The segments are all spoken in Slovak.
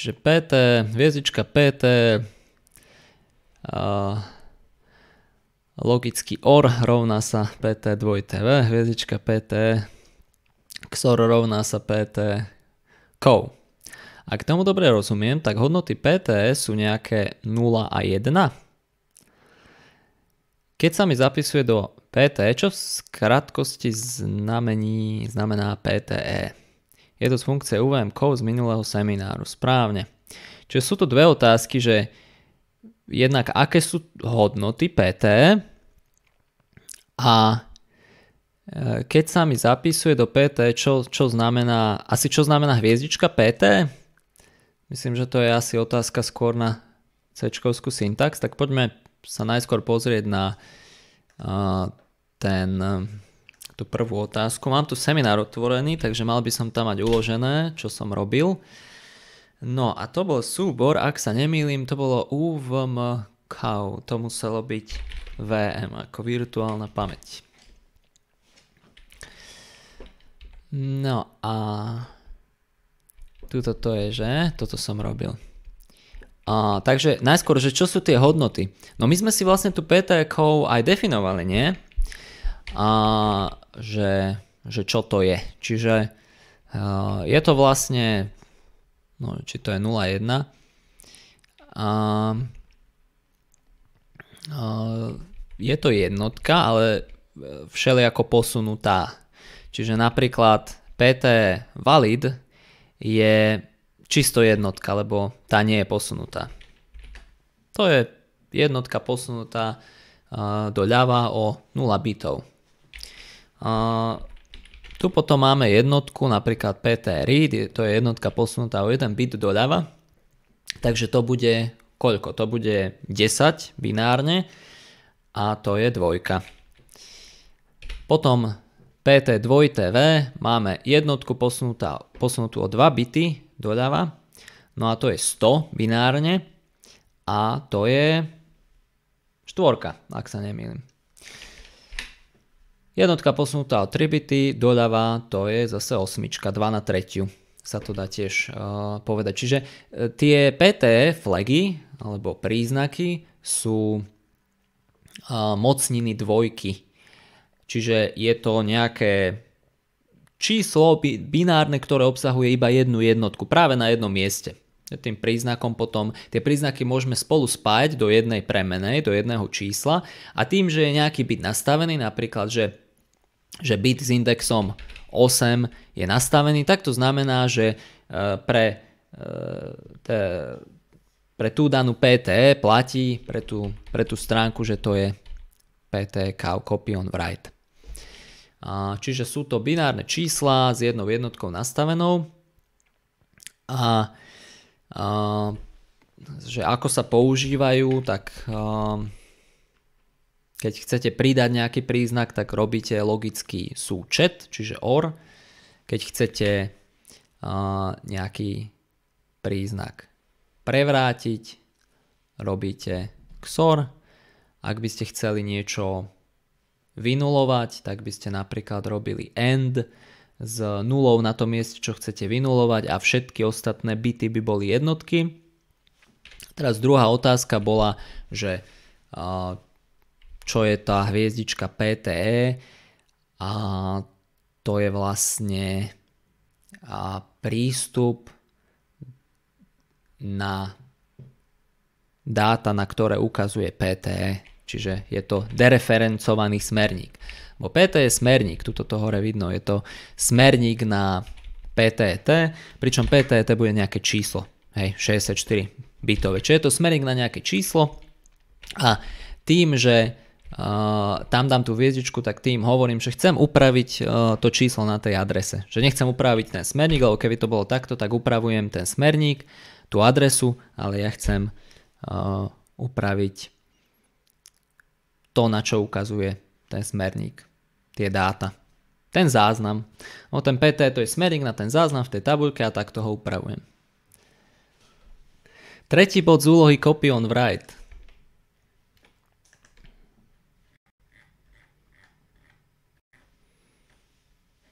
Čiže PT, hviezdička PT, uh, logický OR rovná sa PT dvoj TV hviezdička PT, XOR rovná sa PT, A Ak tomu dobre rozumiem, tak hodnoty PT sú nejaké 0 a 1. Keď sa mi zapisuje do PT, čo v skratkosti znamení, znamená PTE? Je to z funkcie UVM Code z minulého semináru. Správne. Čiže sú to dve otázky, že jednak aké sú hodnoty PT a e, keď sa mi zapisuje do PT, čo, čo znamená, asi čo znamená hviezdička PT? Myslím, že to je asi otázka skôr na c syntax, tak poďme sa najskôr pozrieť na uh, ten tú prvú otázku. Mám tu seminár otvorený, takže mal by som tam mať uložené, čo som robil. No a to bol súbor, ak sa nemýlim, to bolo UVMK, to muselo byť VM ako virtuálna pamäť. No a tuto to je, že? Toto som robil. A, takže najskôr, že čo sú tie hodnoty? No my sme si vlastne tu PTK aj definovali, nie? a že, že čo to je. Čiže eh, je to vlastne, no, či to je 0,1. A, a, je to jednotka, ale eh, všelijako posunutá. Čiže napríklad PT valid je čisto jednotka, lebo tá nie je posunutá. To je jednotka posunutá eh, doľava o 0 bitov. Tu potom máme jednotku, napríklad PT read, to je jednotka posunutá o jeden bit doľava, takže to bude koľko? To bude 10 binárne a to je dvojka. Potom PT 2TV máme jednotku posunutá, posunutú o 2 bity doľava, no a to je 100 binárne a to je štvorka, ak sa nemýlim. Jednotka posunutá o 3 bity, doľava to je zase osmička, 2 na tretiu sa to dá tiež uh, povedať. Čiže uh, tie PT flagy alebo príznaky sú uh, mocniny dvojky. Čiže je to nejaké číslo binárne, ktoré obsahuje iba jednu jednotku práve na jednom mieste. Tým príznakom potom, tie príznaky môžeme spolu spájať do jednej premenej, do jedného čísla a tým, že je nejaký byt nastavený, napríklad, že že bit s indexom 8 je nastavený, tak to znamená, že e, pre, e, te, pre tú danú PT e platí pre tú, pre tú stránku, že to je PT copy on write. Čiže sú to binárne čísla s jednou jednotkou nastavenou a, a že ako sa používajú, tak keď chcete pridať nejaký príznak, tak robíte logický súčet, čiže OR. Keď chcete uh, nejaký príznak prevrátiť, robíte XOR. Ak by ste chceli niečo vynulovať, tak by ste napríklad robili AND s nulou na tom mieste, čo chcete vynulovať a všetky ostatné byty by boli jednotky. Teraz druhá otázka bola, že čo je tá hviezdička PTE a to je vlastne a prístup na dáta, na ktoré ukazuje PTE, čiže je to dereferencovaný smerník. Bo PTE je smerník, tuto to hore vidno, je to smerník na PTT, pričom PTT bude nejaké číslo, hej, 64 bitové, čiže je to smerník na nejaké číslo a tým, že tam dám tú viezdičku, tak tým hovorím, že chcem upraviť e, to číslo na tej adrese. Že nechcem upraviť ten smerník, lebo keby to bolo takto, tak upravujem ten smerník, tú adresu, ale ja chcem e, upraviť to, na čo ukazuje ten smerník, tie dáta. Ten záznam. No ten PT to je smerník na ten záznam v tej tabuľke a tak toho upravujem. Tretí bod z úlohy copy on write.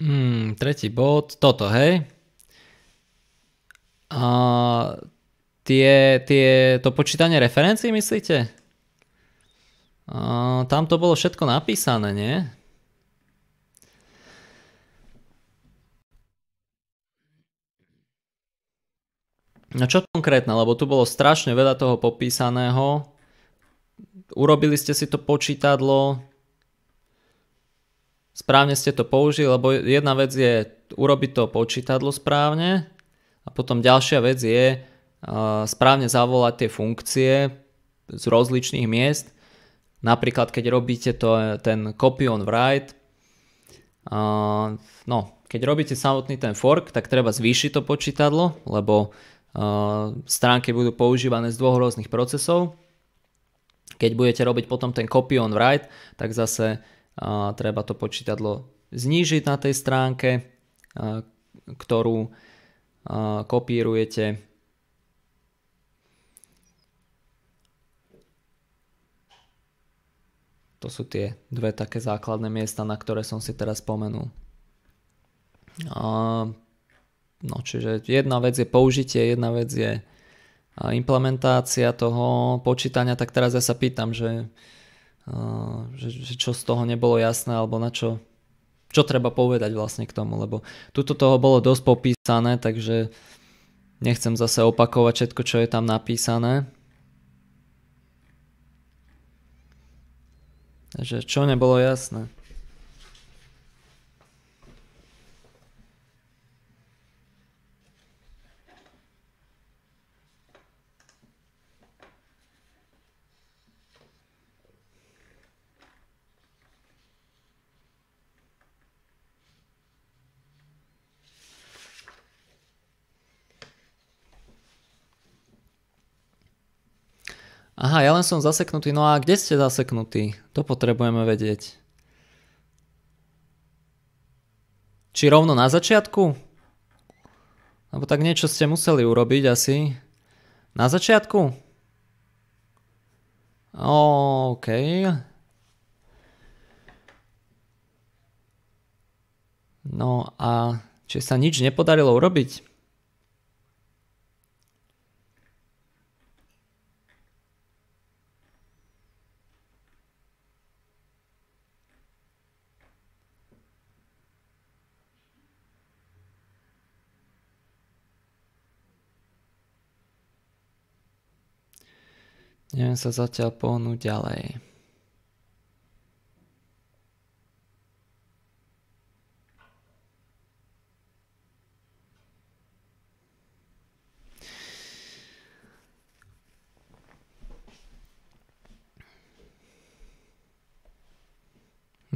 Hmm, tretí bod, toto, hej? A tie, tie, to počítanie referencií, myslíte? A, tam to bolo všetko napísané, nie? No čo konkrétne, lebo tu bolo strašne veľa toho popísaného. Urobili ste si to počítadlo, správne ste to použili, lebo jedna vec je urobiť to počítadlo správne a potom ďalšia vec je eh, správne zavolať tie funkcie z rozličných miest. Napríklad keď robíte to, eh, ten copy on write, eh, no, keď robíte samotný ten fork, tak treba zvýšiť to počítadlo, lebo stránky budú používané z dvoch rôznych procesov. Keď budete robiť potom ten copy on write, tak zase a treba to počítadlo znížiť na tej stránke, a, ktorú a, kopírujete. To sú tie dve také základné miesta, na ktoré som si teraz spomenul. A, no, čiže jedna vec je použitie, jedna vec je implementácia toho počítania, tak teraz ja sa pýtam, že že, že čo z toho nebolo jasné alebo na čo čo treba povedať vlastne k tomu, lebo tuto toho bolo dosť popísané, takže nechcem zase opakovať všetko, čo je tam napísané. Takže čo nebolo jasné? Aha, ja len som zaseknutý. No a kde ste zaseknutí? To potrebujeme vedieť. Či rovno na začiatku? Lebo tak niečo ste museli urobiť asi. Na začiatku? OK. No a či sa nič nepodarilo urobiť? Neviem sa zatiaľ pohnúť ďalej.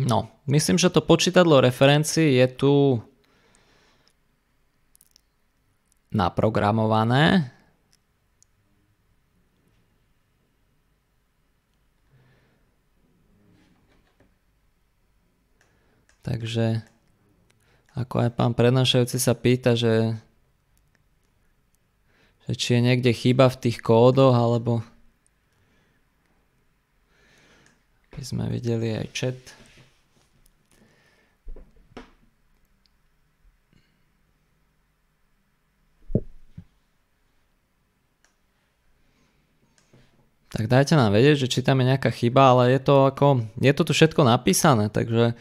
No, myslím, že to počítadlo referencií je tu naprogramované. Takže ako aj pán prednášajúci sa pýta, že, že či je niekde chyba v tých kódoch, alebo by sme videli aj chat. tak dajte nám vedieť, že či tam je nejaká chyba, ale je to, ako, je to tu všetko napísané, takže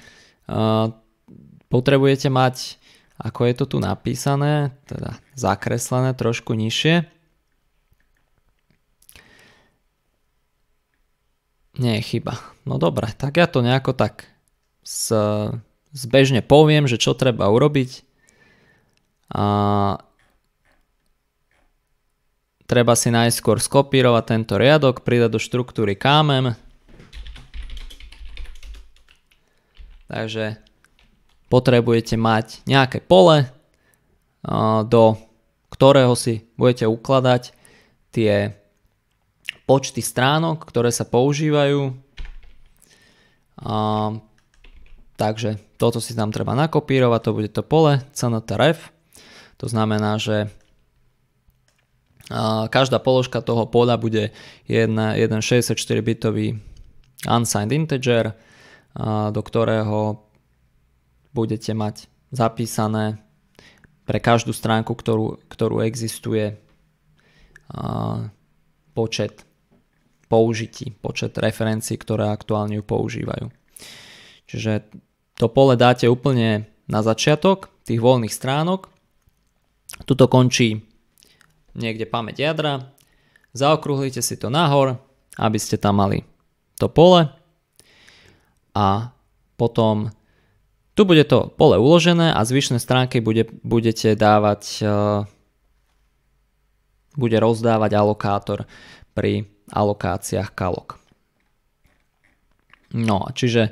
potrebujete mať, ako je to tu napísané, teda zakreslené trošku nižšie. Nie je chyba. No dobre, tak ja to nejako tak z, zbežne poviem, že čo treba urobiť. A treba si najskôr skopírovať tento riadok, pridať do štruktúry kámem, Takže potrebujete mať nejaké pole, do ktorého si budete ukladať tie počty stránok, ktoré sa používajú. Takže toto si tam treba nakopírovať, to bude to pole cntrf. To znamená, že každá položka toho poda bude 1,64 bitový unsigned integer, do ktorého budete mať zapísané pre každú stránku, ktorú, ktorú existuje počet použití, počet referencií, ktoré aktuálne ju používajú. Čiže to pole dáte úplne na začiatok tých voľných stránok. Tuto končí niekde pamäť jadra. Zaokrúhlite si to nahor, aby ste tam mali to pole a potom tu bude to pole uložené a zvyšné stránky bude, budete dávať e, bude rozdávať alokátor pri alokáciách kalok. No, a čiže e,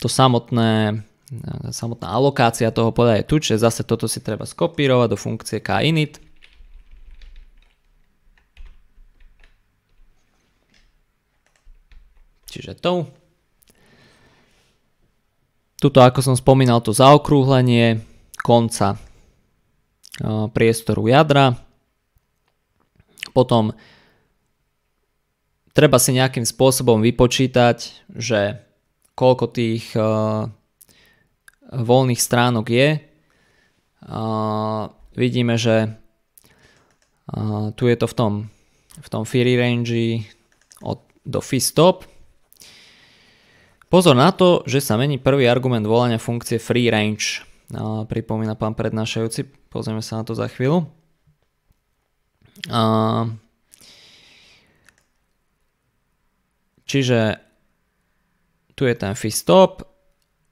to samotné e, samotná alokácia toho poľa je tu, čiže zase toto si treba skopírovať do funkcie kinit čiže tou. Tuto, ako som spomínal, to zaokrúhlenie konca priestoru jadra. Potom treba si nejakým spôsobom vypočítať, že koľko tých voľných stránok je. vidíme, že tu je to v tom, v tom Fury range od, do Fistop, Pozor na to, že sa mení prvý argument volania funkcie free range, pripomína pán prednášajúci, pozrieme sa na to za chvíľu. Čiže tu je ten fistop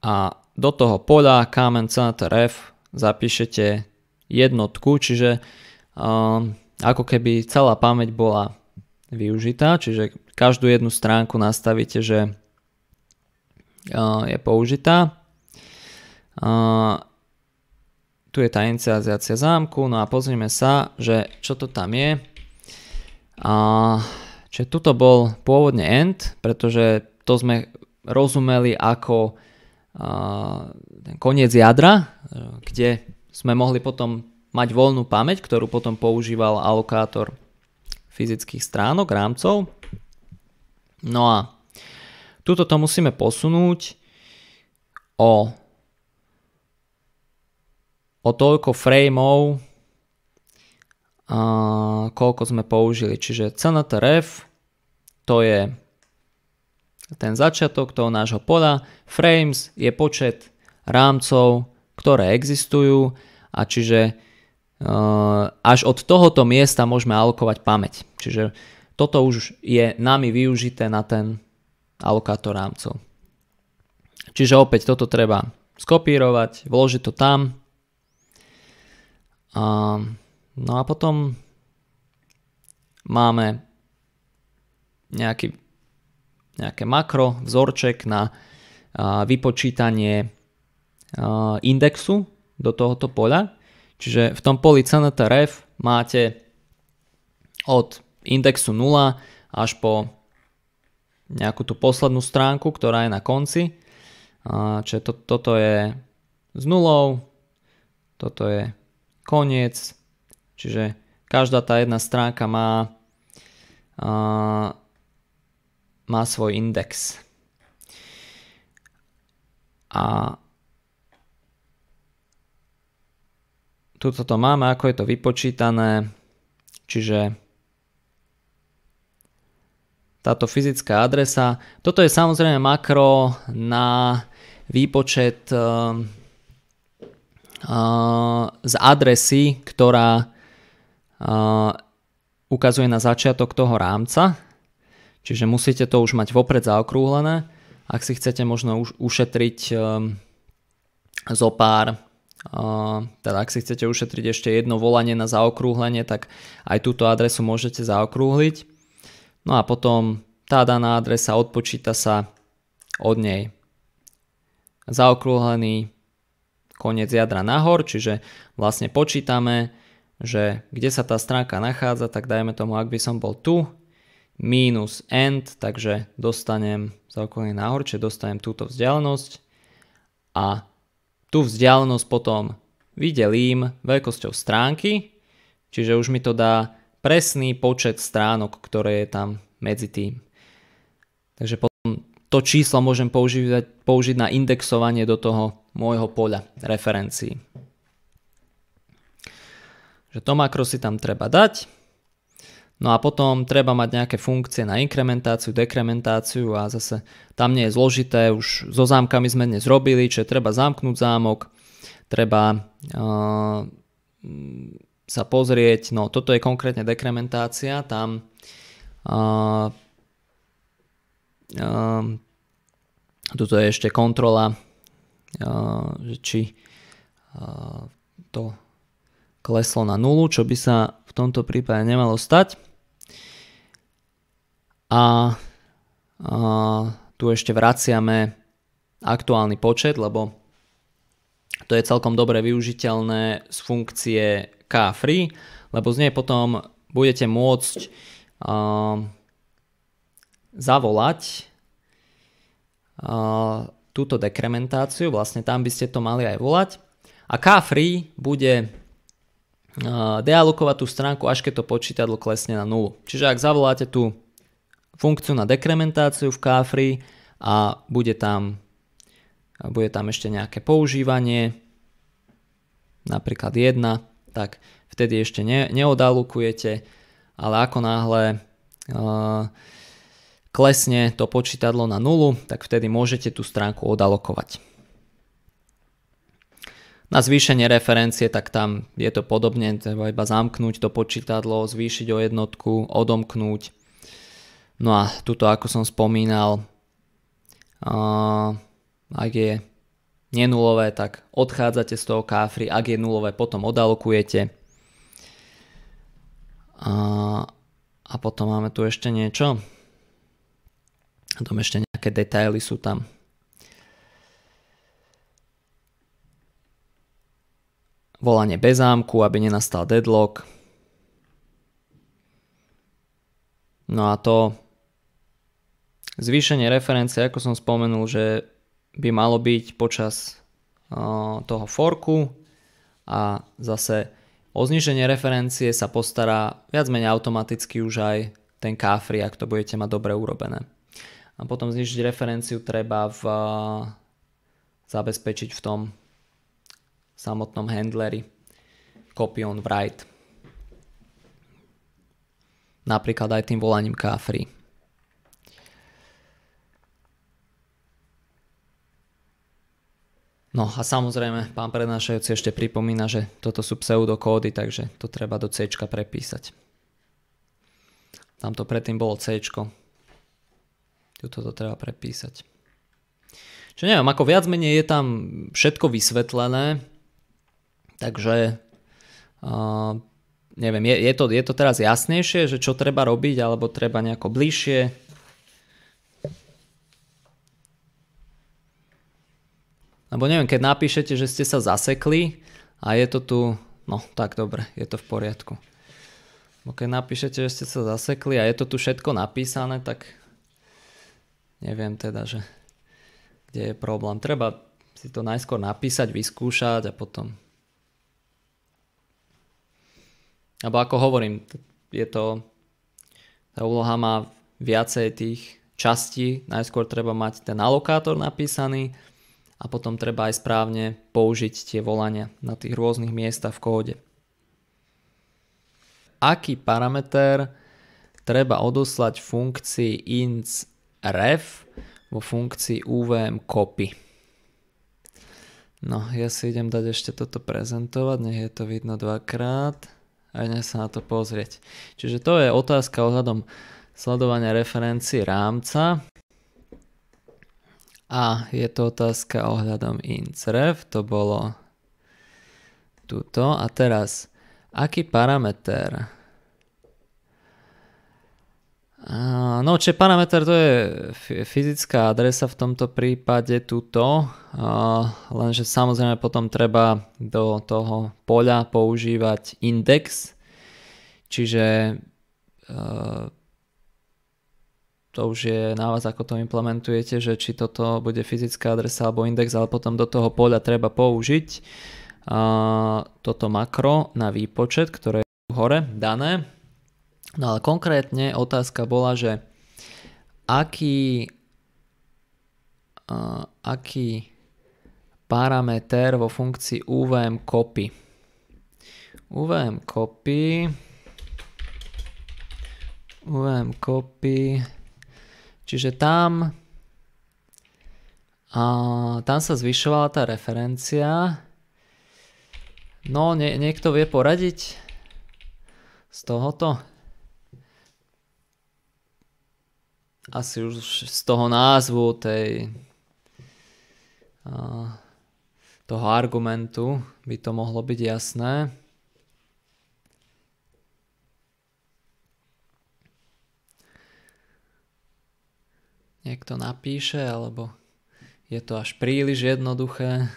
a do toho poľa kamen center ref zapíšete jednotku, čiže ako keby celá pamäť bola využitá, čiže každú jednu stránku nastavíte, že je použitá. Tu je tá iniciácia zámku, no a pozrime sa, že čo to tam je. Čiže tuto bol pôvodne end, pretože to sme rozumeli ako ten koniec jadra, kde sme mohli potom mať voľnú pamäť, ktorú potom používal alokátor fyzických stránok, rámcov. No a Tuto to musíme posunúť o, o toľko frameov, a koľko sme použili. Čiže cntrf to je ten začiatok toho nášho poda, frames je počet rámcov, ktoré existujú a čiže e, až od tohoto miesta môžeme alokovať pamäť. Čiže toto už je nami využité na ten alokátor rámcov. Čiže opäť toto treba skopírovať, vložiť to tam. A, no a potom máme nejaký, nejaké makro, vzorček na a, vypočítanie a, indexu do tohoto poľa. Čiže v tom poli CNTRF máte od indexu 0 až po nejakú tú poslednú stránku, ktorá je na konci. Čiže to, toto je s nulou, toto je koniec, čiže každá tá jedna stránka má, má svoj index. A tuto to máme, ako je to vypočítané, čiže táto fyzická adresa. Toto je samozrejme makro na výpočet uh, z adresy, ktorá uh, ukazuje na začiatok toho rámca. Čiže musíte to už mať vopred zaokrúhlené, ak si chcete možno už ušetriť zo pár teda ak si chcete ušetriť ešte jedno volanie na zaokrúhlenie, tak aj túto adresu môžete zaokrúhliť. No a potom tá daná adresa odpočíta sa od nej. Zaokrúhlený koniec jadra nahor, čiže vlastne počítame, že kde sa tá stránka nachádza, tak dajme tomu, ak by som bol tu, minus end, takže dostanem zaokrúhlený nahor, čiže dostanem túto vzdialenosť a tú vzdialenosť potom vydelím veľkosťou stránky, čiže už mi to dá presný počet stránok, ktoré je tam medzi tým. Takže potom to číslo môžem používať, použiť na indexovanie do toho môjho poľa referencií. Že to makro si tam treba dať. No a potom treba mať nejaké funkcie na inkrementáciu, dekrementáciu a zase tam nie je zložité, už so zámkami sme dnes robili, čiže treba zamknúť zámok, treba uh, sa pozrieť, no toto je konkrétne dekrementácia, tam uh, uh, tuto je ešte kontrola, uh, či uh, to kleslo na nulu, čo by sa v tomto prípade nemalo stať. A, a tu ešte vraciame aktuálny počet, lebo to je celkom dobre využiteľné z funkcie k free, lebo z nej potom budete môcť uh, zavolať uh, túto dekrementáciu, vlastne tam by ste to mali aj volať. A K-free bude uh, ehm, dealokovať tú stránku, až keď to počítadlo klesne na 0. Čiže ak zavoláte tú funkciu na dekrementáciu v K-free a bude tam, bude tam ešte nejaké používanie, napríklad 1, tak vtedy ešte ne, neodalukujete, ale ako náhle uh, klesne to počítadlo na nulu, tak vtedy môžete tú stránku odalokovať. Na zvýšenie referencie, tak tam je to podobne, treba iba zamknúť to počítadlo, zvýšiť o jednotku, odomknúť. No a tuto, ako som spomínal, uh, ak je Nenulové tak odchádzate z toho káfry, ak je nulové, potom odalokujete. A, a potom máme tu ešte niečo. A tam ešte nejaké detaily sú tam. Volanie bez zámku, aby nenastal deadlock. No a to zvýšenie referencie, ako som spomenul, že by malo byť počas eh, toho forku a zase o zniženie referencie sa postará viac menej automaticky už aj ten káfri, ak to budete mať dobre urobené. A potom znižiť referenciu treba v, eh, zabezpečiť v tom samotnom handleri copy on write. Napríklad aj tým volaním káfri. No a samozrejme, pán prednášajúci ešte pripomína, že toto sú pseudokódy, takže to treba do C prepísať. Tam to predtým bolo C. Tuto to treba prepísať. Čo neviem, ako viac menej je tam všetko vysvetlené, takže uh, neviem, je, je, to, je to teraz jasnejšie, že čo treba robiť, alebo treba nejako bližšie Lebo neviem, keď napíšete, že ste sa zasekli a je to tu, no tak dobre, je to v poriadku. Bo keď napíšete, že ste sa zasekli a je to tu všetko napísané, tak neviem teda, že kde je problém. Treba si to najskôr napísať, vyskúšať a potom... Abo ako hovorím, je to... Tá úloha má viacej tých častí. Najskôr treba mať ten alokátor napísaný, a potom treba aj správne použiť tie volania na tých rôznych miestach v kóde. Aký parameter treba odoslať funkcii inc ref vo funkcii uvm copy. No, ja si idem dať ešte toto prezentovať, nech je to vidno dvakrát a idem sa na to pozrieť. Čiže to je otázka ohľadom sledovania referencií rámca. A je to otázka ohľadom incref, to bolo tuto. A teraz, aký parameter? No, čiže parameter to je fyzická adresa v tomto prípade tuto, lenže samozrejme potom treba do toho poľa používať index, čiže e, to už je na vás, ako to implementujete, že či toto bude fyzická adresa alebo index, ale potom do toho poľa treba použiť uh, toto makro na výpočet, ktoré je hore dané. No ale konkrétne otázka bola, že aký, uh, aký parameter vo funkcii UVM copy. UVM copy UVM copy Čiže tam, a, tam sa zvyšovala tá referencia. No, nie, niekto vie poradiť z tohoto? Asi už z toho názvu tej a, toho argumentu by to mohlo byť jasné. niekto napíše, alebo je to až príliš jednoduché.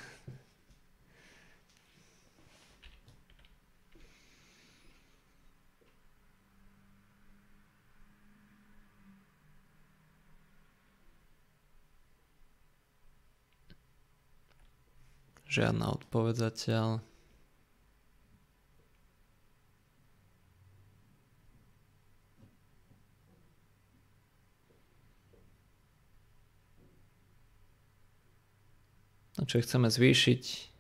Žiadna odpoveď zatiaľ. No čo chceme zvýšiť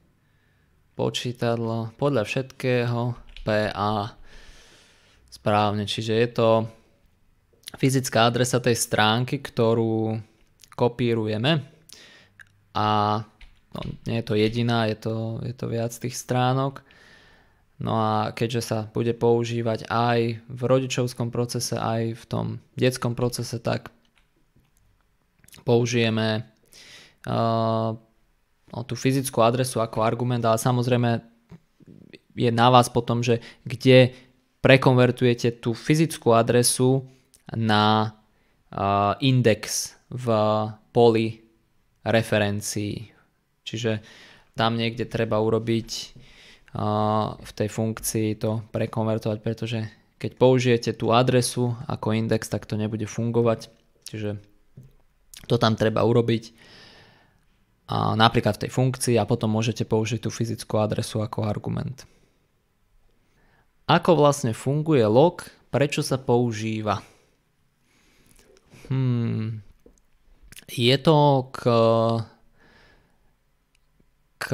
počítadlo podľa všetkého PA správne. Čiže je to fyzická adresa tej stránky, ktorú kopírujeme a no, nie je to jediná, je to, je to viac tých stránok. No a keďže sa bude používať aj v rodičovskom procese, aj v tom detskom procese, tak použijeme uh, no, tú fyzickú adresu ako argument, ale samozrejme je na vás potom, že kde prekonvertujete tú fyzickú adresu na uh, index v poli referencií. Čiže tam niekde treba urobiť uh, v tej funkcii to prekonvertovať, pretože keď použijete tú adresu ako index, tak to nebude fungovať. Čiže to tam treba urobiť a napríklad v tej funkcii a potom môžete použiť tú fyzickú adresu ako argument. Ako vlastne funguje log, prečo sa používa? Hmm. Je to k, k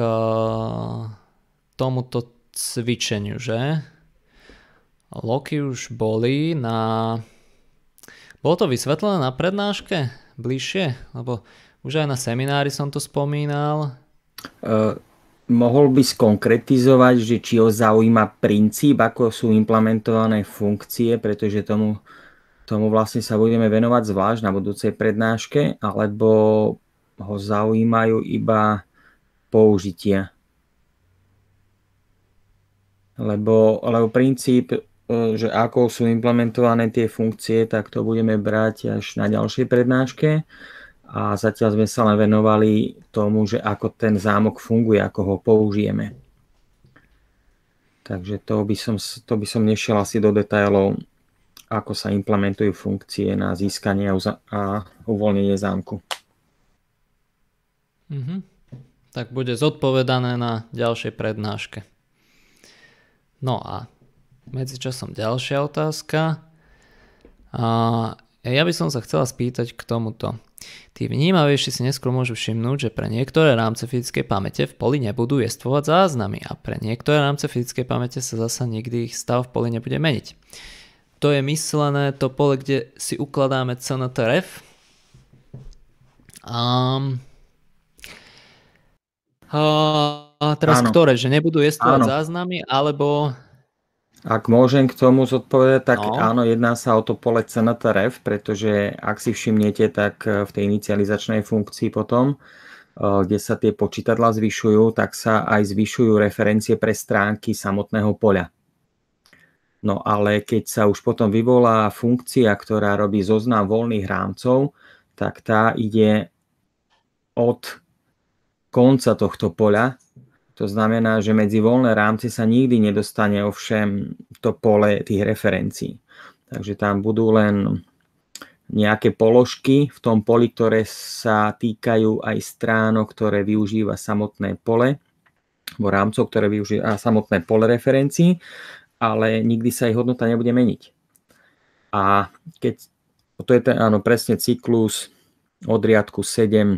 tomuto cvičeniu, že? Loky už boli na... Bolo to vysvetlené na prednáške bližšie? Lebo už aj na seminári som to spomínal. Uh, mohol by skonkretizovať, že či ho zaujíma princíp, ako sú implementované funkcie, pretože tomu, tomu vlastne sa budeme venovať zvlášť na budúcej prednáške, alebo ho zaujímajú iba použitia. Lebo, lebo princíp, eh, že ako sú implementované tie funkcie, tak to budeme brať až na ďalšej prednáške a zatiaľ sme sa len venovali tomu, že ako ten zámok funguje, ako ho použijeme. Takže to by som, to by som nešiel asi do detailov, ako sa implementujú funkcie na získanie a uvoľnenie zámku. Mm-hmm. Tak bude zodpovedané na ďalšej prednáške. No a medzičasom ďalšia otázka. A ja by som sa chcela spýtať k tomuto. Tí vnímavejší si neskôr môžu všimnúť, že pre niektoré rámce fyzickej pamäte v poli nebudú jestvovať záznamy a pre niektoré rámce fyzickej pamäte sa zasa nikdy ich stav v poli nebude meniť. To je myslené to pole, kde si ukladáme CNTRF. Um, a, teraz ano. ktoré? Že nebudú jestvovať záznamy alebo ak môžem k tomu zodpovedať, tak no. áno, jedná sa o to pole CNTRF, pretože ak si všimnete, tak e, v tej inicializačnej funkcii potom, e, kde sa tie počítadla zvyšujú, tak sa aj zvyšujú referencie pre stránky samotného poľa. No ale keď sa už potom vyvolá funkcia, ktorá robí zoznam voľných rámcov, tak tá ide od konca tohto poľa to znamená, že medzi voľné rámce sa nikdy nedostane ovšem to pole tých referencií. Takže tam budú len nejaké položky v tom poli, ktoré sa týkajú aj stránok, ktoré využíva samotné pole, vo rámcov, ktoré využíva samotné pole referencií, ale nikdy sa ich hodnota nebude meniť. A keď, to je ten, áno, presne cyklus od riadku 7,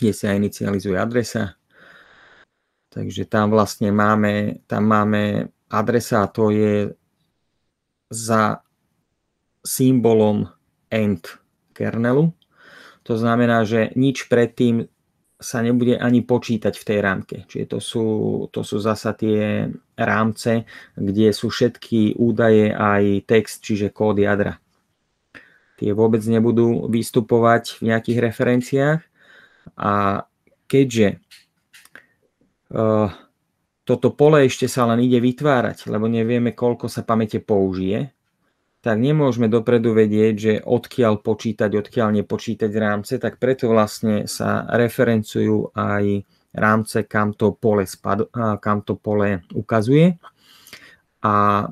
kde sa inicializuje adresa, Takže tam vlastne máme, tam máme adresa, to je za symbolom end kernelu. To znamená, že nič predtým sa nebude ani počítať v tej rámke. Čiže to sú, to sú zasa tie rámce, kde sú všetky údaje aj text, čiže kód jadra. Tie vôbec nebudú vystupovať v nejakých referenciách a keďže Eh, toto pole ešte sa len ide vytvárať, lebo nevieme, koľko sa pamäte použije, tak nemôžeme dopredu vedieť, že odkiaľ počítať, odkiaľ nepočítať rámce, tak preto vlastne sa referencujú aj rámce, kam to pole, spad, kam to pole ukazuje. A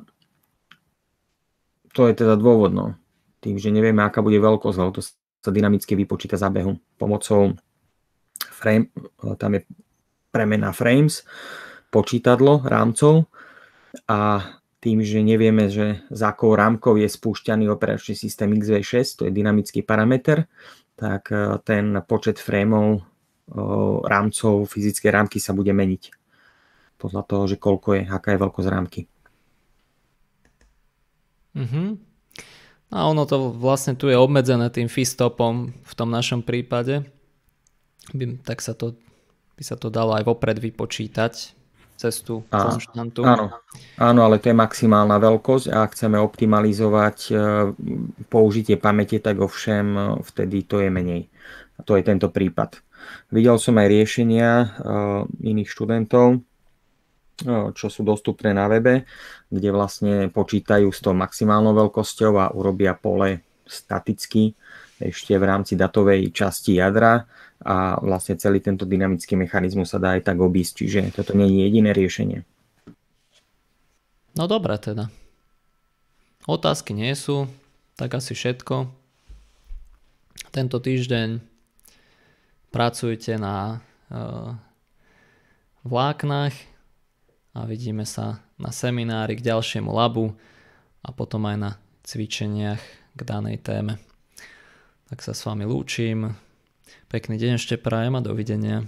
to je teda dôvodno. Tým, že nevieme, aká bude veľkosť, lebo to sa dynamicky vypočíta za behu pomocou frame, tam je premena frames, počítadlo rámcov a tým, že nevieme, že za akou rámkou je spúšťaný operačný systém XV6, to je dynamický parameter, tak e, ten počet frémov e, rámcov fyzické rámky sa bude meniť podľa toho, že koľko je, aká je veľkosť rámky. Mm-hmm. A ono to vlastne tu je obmedzené tým fistopom v tom našom prípade. Tak sa to by sa to dalo aj vopred vypočítať cez tú a, konštantu. Áno, áno, ale to je maximálna veľkosť a ak chceme optimalizovať e, použitie pamäte, tak ovšem e, vtedy to je menej. A to je tento prípad. Videl som aj riešenia e, iných študentov, čo sú dostupné na webe, kde vlastne počítajú s tou maximálnou veľkosťou a urobia pole staticky ešte v rámci datovej časti jadra a vlastne celý tento dynamický mechanizmus sa dá aj tak obísť, čiže toto nie je jediné riešenie. No dobre teda. Otázky nie sú, tak asi všetko. Tento týždeň pracujte na uh, vláknach a vidíme sa na seminári k ďalšiemu labu a potom aj na cvičeniach k danej téme. Tak sa s vami lúčim. Pekný deň ešte prajem a dovidenia.